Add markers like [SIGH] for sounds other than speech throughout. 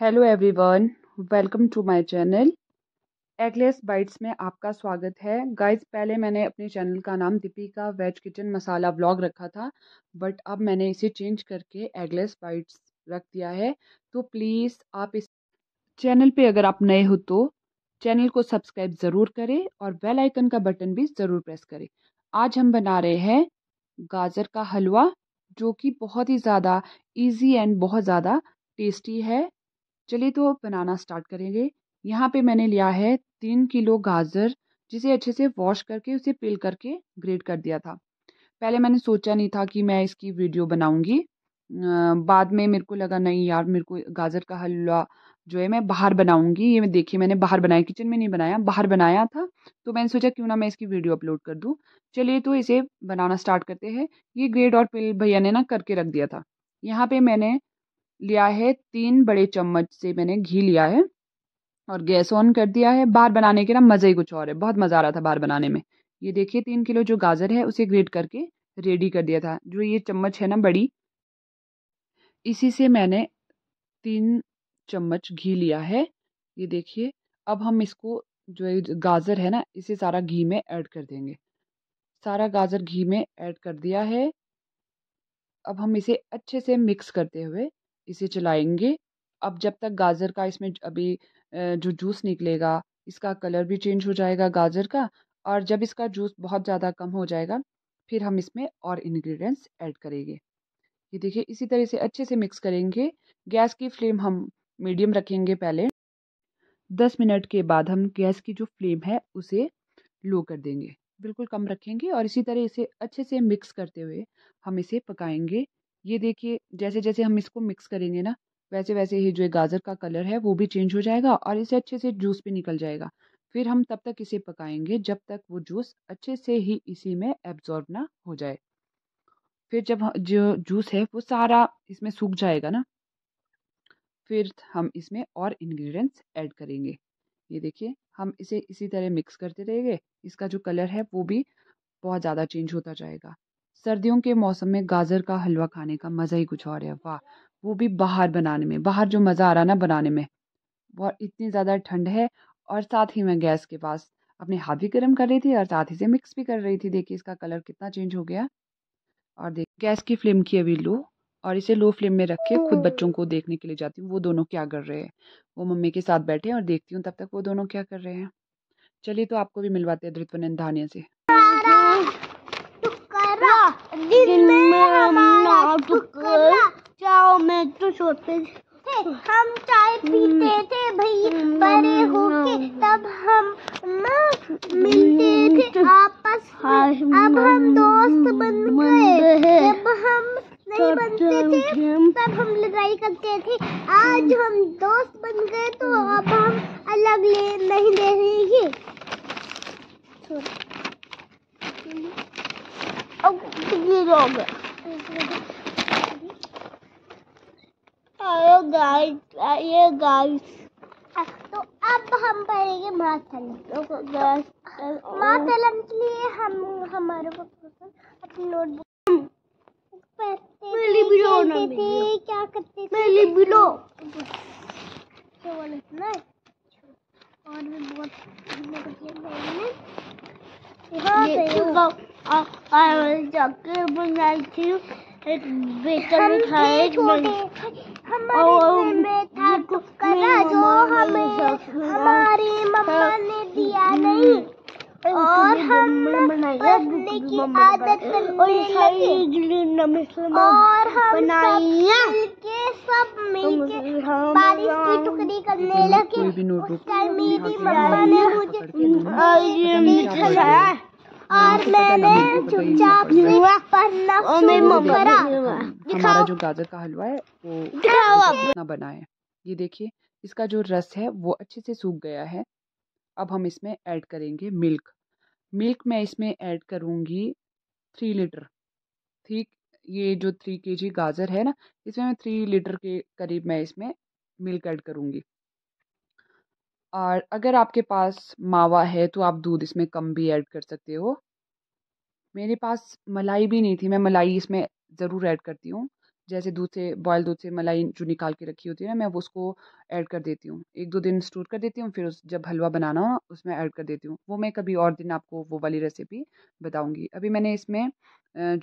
Hello everyone welcome to my channel eggless bites में आपका स्वागत है गाइस पहले मैंने अपने चैनल का नाम Deepika veg kitchen masala blog रखा था बट अब मैंने इसे चेंज करके एगलेस बाइट्स रख दिया है तो प्लीज़ आप इस चैनल पे अगर आप नए हो तो चैनल को सब्सक्राइब ज़रूर करें और बेल आइकन का बटन भी ज़रूर प्रेस करें आज हम बना रहे हैं गाजर का हलवा जो कि बहुत ही ज़्यादा ईजी एंड बहुत ज़्यादा टेस्टी है चलिए तो बनाना स्टार्ट करेंगे यहाँ पे मैंने लिया है तीन किलो गाजर जिसे अच्छे से वॉश करके उसे पिल करके ग्रेट कर दिया था पहले मैंने सोचा नहीं था कि मैं इसकी वीडियो बनाऊँगी बाद में मेरे को लगा नहीं यार मेरे को गाजर का हलवा जो है मैं बाहर बनाऊंगी ये मैं देखिए मैंने बाहर बनाया किचन में नहीं बनाया बाहर बनाया था तो मैंने सोचा क्यों ना मैं इसकी वीडियो अपलोड कर दूँ चलिए तो इसे बनाना स्टार्ट करते हैं ये ग्रेड और पिल भैया ने ना करके रख दिया था यहाँ पे मैंने लिया है तीन बड़े चम्मच से मैंने घी लिया है और गैस ऑन कर दिया है बाहर बनाने के ना मज़े ही कुछ और है बहुत मज़ा आ रहा था बाहर बनाने में ये देखिए तीन किलो जो गाजर है उसे ग्रेट करके रेडी कर दिया था जो ये चम्मच है ना बड़ी इसी से मैंने तीन चम्मच घी लिया है ये देखिए अब हम इसको जो ये गाजर है ना इसे सारा घी में ऐड कर देंगे सारा गाजर घी में ऐड कर दिया है अब हम इसे अच्छे से मिक्स करते हुए इसे चलाएंगे अब जब तक गाजर का इसमें अभी जो जूस निकलेगा इसका कलर भी चेंज हो जाएगा गाजर का और जब इसका जूस बहुत ज़्यादा कम हो जाएगा फिर हम इसमें और इन्ग्रीडियंट्स ऐड करेंगे ये देखिए इसी तरह से अच्छे से मिक्स करेंगे गैस की फ्लेम हम मीडियम रखेंगे पहले दस मिनट के बाद हम गैस की जो फ्लेम है उसे लो कर देंगे बिल्कुल कम रखेंगे और इसी तरह इसे अच्छे से मिक्स करते हुए हम इसे पकाएंगे ये देखिए जैसे जैसे हम इसको मिक्स करेंगे ना वैसे वैसे ये जो गाजर का कलर है वो भी चेंज हो जाएगा और इसे अच्छे से जूस भी निकल जाएगा फिर हम तब तक इसे पकाएंगे जब तक वो जूस अच्छे से ही इसी में एब्जॉर्ब ना हो जाए फिर जब जो जूस है वो सारा इसमें सूख जाएगा ना फिर हम इसमें और इंग्रेडिएंट्स ऐड करेंगे ये देखिए हम इसे इसी तरह मिक्स करते रहेंगे इसका जो कलर है वो भी बहुत ज़्यादा चेंज होता जाएगा सर्दियों के मौसम में गाजर का हलवा खाने का मज़ा ही कुछ और है वाह वो भी बाहर बनाने में बाहर जो मज़ा आ रहा ना बनाने में बहुत इतनी ज़्यादा ठंड है और साथ ही मैं गैस के पास अपने हाथ भी गर्म कर रही थी और साथ ही से मिक्स भी कर रही थी देखिए इसका कलर कितना चेंज हो गया और देख गैस की फ्लेम की अभी लो और इसे लो फ्लेम में रख के खुद बच्चों को देखने के लिए जाती हूँ वो दोनों क्या कर रहे हैं वो मम्मी के साथ बैठे हैं और देखती हूँ तब तक वो दोनों क्या कर रहे हैं चलिए तो आपको भी मिलवाते हैं धृतवनंद धानिया से दिन हमारा टुकड़ा जाओ मैं तो सोते हम चाय हम्म, पीते थे भैया बड़े हम्म, हम्म, होके तब हम मिलते थे आपस में हाँ, अब हम दोस्त बन गए जब हम नहीं बनते थे तब हम लड़ाई करते थे आज हम दोस्त बन गए तो अब हम अलग ले नहीं दे रहे हेलो गाइस ये गाइस तो अब हम पढ़ेंगे मातलम के लिए हम हमारे अपनी नोटबुक पढ़ते क्या करते थे और भी बहुत बनाई हमारे में था हमारी दिया नहीं और की आदत और मैंने चुपचाप से पढ़ना शुरू करा हमारा जो गाजर का हलवा है वो इतना बना है ये देखिए इसका जो रस है वो अच्छे से सूख गया है अब हम इसमें ऐड करेंगे मिल्क मिल्क मैं इसमें ऐड करूंगी थ्री लीटर ठीक ये जो थ्री के जी गाजर है ना इसमें मैं थ्री लीटर के करीब मैं इसमें मिल्क ऐड करूँगी और अगर आपके पास मावा है तो आप दूध इसमें कम भी ऐड कर सकते हो मेरे पास मलाई भी नहीं थी मैं मलाई इसमें ज़रूर ऐड करती हूँ जैसे दूध से बॉयल दूध से मलाई जो निकाल के रखी होती है ना मैं वो उसको ऐड कर देती हूँ एक दो दिन स्टोर कर देती हूँ फिर उस जब हलवा बनाना हो उसमें ऐड कर देती हूँ वो मैं कभी और दिन आपको वो वाली रेसिपी बताऊँगी अभी मैंने इसमें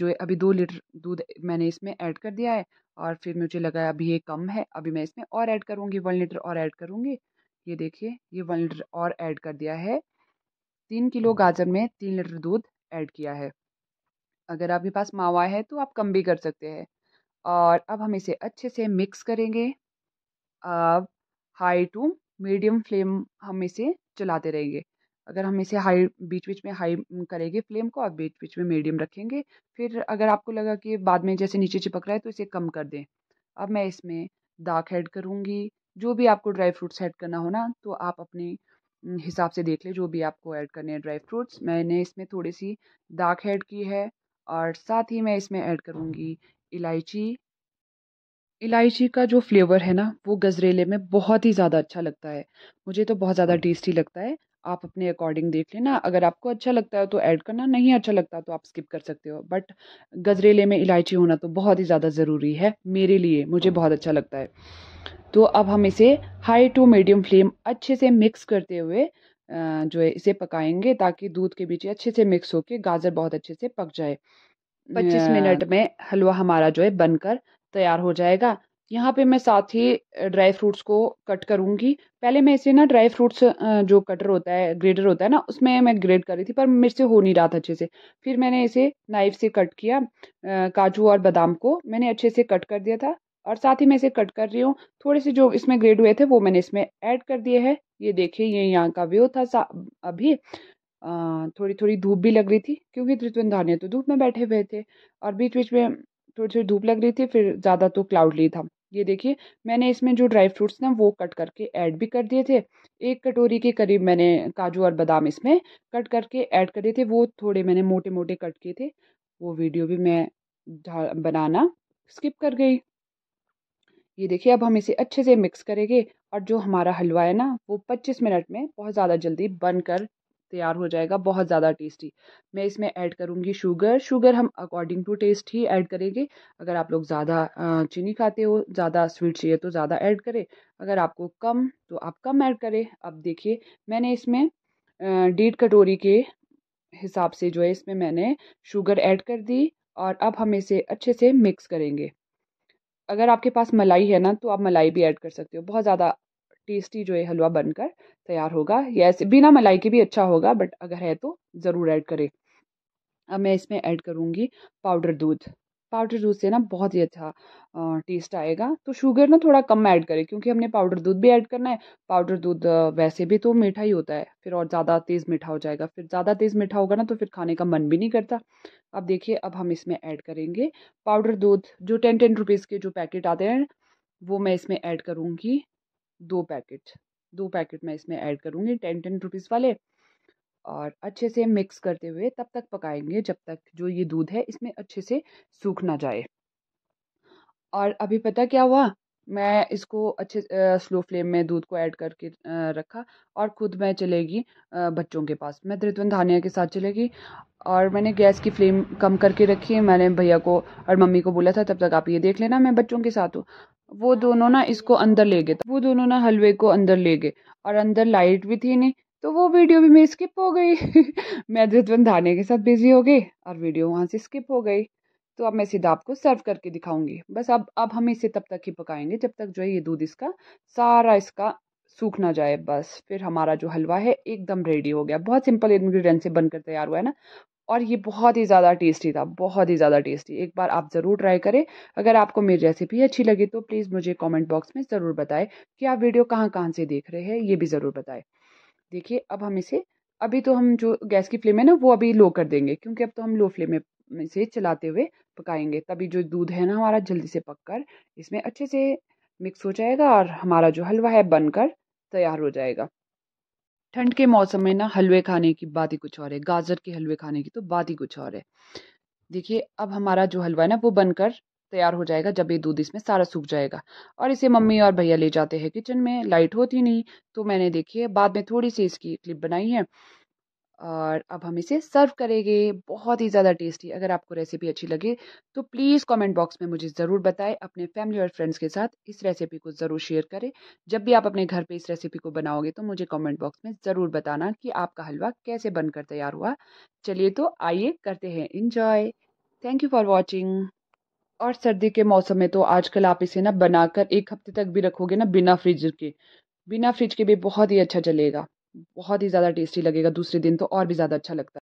जो है अभी दो लीटर दूध मैंने इसमें ऐड कर दिया है और फिर मुझे लगा अभी ये कम है अभी मैं इसमें और ऐड करूँगी वन लीटर और ऐड करूँगी ये देखिए ये वन लीटर और ऐड कर दिया है तीन किलो हम्म। गाजर में तीन लीटर दूध ऐड किया है अगर आपके पास मावा है तो आप कम भी कर सकते हैं और अब हम इसे अच्छे से मिक्स करेंगे अब हाई टू मीडियम फ्लेम हम इसे चलाते रहेंगे अगर हम इसे हाई बीच बीच में हाई करेंगे फ्लेम को और बीच बीच में मीडियम रखेंगे फिर अगर आपको लगा कि बाद में जैसे नीचे चिपक रहा है तो इसे कम कर दें अब मैं इसमें दाख ऐड करूँगी जो भी आपको ड्राई फ्रूट्स ऐड करना हो ना तो आप अपने हिसाब से देख लें जो भी आपको ऐड करने हैं ड्राई फ्रूट्स मैंने इसमें थोड़ी सी दाख ऐड की है और साथ ही मैं इसमें ऐड करूँगी इलायची इलायची का जो फ्लेवर है ना वो गजरेले में बहुत ही ज़्यादा अच्छा लगता है मुझे तो बहुत ज़्यादा हाँ। टेस्टी लगता है आप अपने अकॉर्डिंग देख लेना अगर आपको अच्छा लगता है तो ऐड करना नहीं अच्छा लगता तो आप स्किप कर सकते हो बट गजरेले में इलायची होना तो बहुत ही ज़्यादा ज़रूरी है मेरे लिए मुझे हाँ। बहुत अच्छा लगता है तो अब हम इसे हाई टू मीडियम फ्लेम अच्छे से मिक्स करते हुए जो है इसे पकाएंगे ताकि दूध के बीच अच्छे से मिक्स होकर गाजर बहुत अच्छे से पक जाए पच्चीस मिनट में हलवा हमारा जो है बनकर तैयार हो जाएगा यहाँ पे मैं साथ ही ड्राई फ्रूट्स को कट करूँगी पहले मैं इसे ना ड्राई फ्रूट्स जो कटर होता है ग्रेडर होता है ना उसमें मैं ग्रेड कर रही थी पर मेरे से हो नहीं रहा था अच्छे से फिर मैंने इसे नाइफ से कट किया काजू और बादाम को मैंने अच्छे से कट कर दिया था और साथ ही मैं इसे कट कर रही हूँ थोड़े से जो इसमें ग्रेड हुए थे वो मैंने इसमें ऐड कर दिए है ये देखिए ये यहाँ का व्यू था अभी थोड़ी थोड़ी धूप भी लग रही थी क्योंकि धानिया तो धूप में बैठे हुए थे और बीच बीच में थोड़ी थोड़ी धूप लग रही थी फिर ज़्यादा तो क्लाउडली था ये देखिए मैंने इसमें जो ड्राई फ्रूट्स ना वो कट करके ऐड भी कर दिए थे एक कटोरी के करीब मैंने काजू और बादाम इसमें कट करके ऐड कर दिए थे वो थोड़े मैंने मोटे मोटे कट किए थे वो वीडियो भी मैं बनाना स्किप कर गई ये देखिए अब हम इसे अच्छे से मिक्स करेंगे और जो हमारा हलवा है ना वो 25 मिनट में बहुत ज़्यादा जल्दी बनकर तैयार हो जाएगा बहुत ज़्यादा टेस्टी मैं इसमें ऐड करूँगी शुगर शुगर हम अकॉर्डिंग टू टेस्ट ही ऐड करेंगे अगर आप लोग ज़्यादा चीनी खाते हो ज़्यादा स्वीट चाहिए तो ज़्यादा ऐड करें अगर आपको कम तो आप कम ऐड करें अब देखिए मैंने इसमें डेढ़ कटोरी के हिसाब से जो है इसमें मैंने शुगर ऐड कर दी और अब हम इसे अच्छे से मिक्स करेंगे अगर आपके पास मलाई है ना तो आप मलाई भी ऐड कर सकते हो बहुत ज़्यादा टेस्टी जो है हलवा बनकर तैयार होगा या ऐसे बिना मलाई के भी अच्छा होगा बट अगर है तो ज़रूर ऐड करें अब मैं इसमें ऐड करूँगी पाउडर दूध पाउडर दूध से ना बहुत ही अच्छा टेस्ट आएगा तो शुगर ना थोड़ा कम ऐड करें क्योंकि हमने पाउडर दूध भी ऐड करना है पाउडर दूध वैसे भी तो मीठा ही होता है फिर और ज़्यादा तेज़ मीठा हो जाएगा फिर ज़्यादा तेज़ मीठा होगा ना तो फिर खाने का मन भी नहीं करता अब देखिए अब हम इसमें ऐड करेंगे पाउडर दूध जो टेन टेन रुपीज़ के जो पैकेट आते हैं वो मैं इसमें ऐड करूँगी दो पैकेट दो पैकेट मैं इसमें ऐड करूँगी टेन टेन रुपीज़ वाले और अच्छे से मिक्स करते हुए तब तक पकाएंगे जब तक जो ये दूध है इसमें अच्छे से सूख ना जाए और अभी पता क्या हुआ मैं इसको अच्छे स्लो फ्लेम में दूध को ऐड करके रखा और ख़ुद मैं चलेगी बच्चों के पास मैं त्रितवन धानिया के साथ चलेगी और मैंने गैस की फ्लेम कम करके रखी मैंने भैया को और मम्मी को बोला था तब तक आप ये देख लेना मैं बच्चों के साथ हूँ वो दोनों ना इसको अंदर ले गए वो दोनों ना हलवे को अंदर ले गए और अंदर लाइट भी थी नहीं तो वो वीडियो भी मेरी स्किप हो गई [LAUGHS] मैं ध्रितवन धानिया के साथ बिज़ी हो गई और वीडियो वहाँ से स्किप हो गई तो अब मैं सीधा आपको सर्व करके दिखाऊंगी बस अब अब हम इसे तब तक ही पकाएंगे जब तक जो है ये दूध इसका सारा इसका सूख ना जाए बस फिर हमारा जो हलवा है एकदम रेडी हो गया बहुत सिंपल इन्ग्रीडियंट से बनकर तैयार हुआ है ना और ये बहुत ही ज़्यादा टेस्टी था बहुत ही ज़्यादा टेस्टी एक बार आप ज़रूर ट्राई करें अगर आपको मेरी रेसिपी अच्छी लगी तो प्लीज़ मुझे कमेंट बॉक्स में ज़रूर बताएं कि आप वीडियो कहाँ कहाँ से देख रहे हैं ये भी ज़रूर बताएं देखिए अब हम इसे अभी तो हम जो गैस की फ्लेम है ना वो अभी लो कर देंगे क्योंकि अब तो हम लो फ्लेम में में से चलाते हुए पकाएंगे तभी जो दूध है ना हमारा जल्दी से पक कर इसमें अच्छे से मिक्स हो जाएगा और हमारा जो हलवा है बनकर तैयार हो जाएगा ठंड के मौसम में ना हलवे खाने की बात ही कुछ और है गाजर के हलवे खाने की तो बात ही कुछ और है देखिए अब हमारा जो हलवा है ना वो बनकर तैयार हो जाएगा जब ये दूध इसमें सारा सूख जाएगा और इसे मम्मी और भैया ले जाते हैं किचन में लाइट होती नहीं तो मैंने देखिए बाद में थोड़ी सी इसकी क्लिप बनाई है और अब हम इसे सर्व करेंगे बहुत ही ज़्यादा टेस्टी अगर आपको रेसिपी अच्छी लगे तो प्लीज़ कमेंट बॉक्स में मुझे ज़रूर बताएं अपने फैमिली और फ्रेंड्स के साथ इस रेसिपी को ज़रूर शेयर करें जब भी आप अपने घर पे इस रेसिपी को बनाओगे तो मुझे कमेंट बॉक्स में ज़रूर बताना कि आपका हलवा कैसे बनकर तैयार हुआ चलिए तो आइए करते हैं enjoy thank you for watching और सर्दी के मौसम में तो आजकल आप इसे ना बनाकर एक हफ्ते तक भी रखोगे ना बिना फ्रिज के बिना फ्रिज के भी बहुत ही अच्छा चलेगा बहुत ही ज़्यादा टेस्टी लगेगा दूसरे दिन तो और भी ज़्यादा अच्छा लगता है